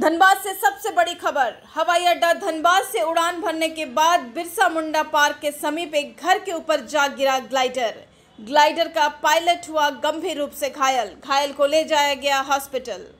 धनबाद से सबसे बड़ी खबर हवाई अड्डा धनबाद से उड़ान भरने के बाद बिरसा मुंडा पार्क के समीप एक घर के ऊपर जा गिरा ग्लाइडर ग्लाइडर का पायलट हुआ गंभीर रूप से घायल घायल को ले जाया गया हॉस्पिटल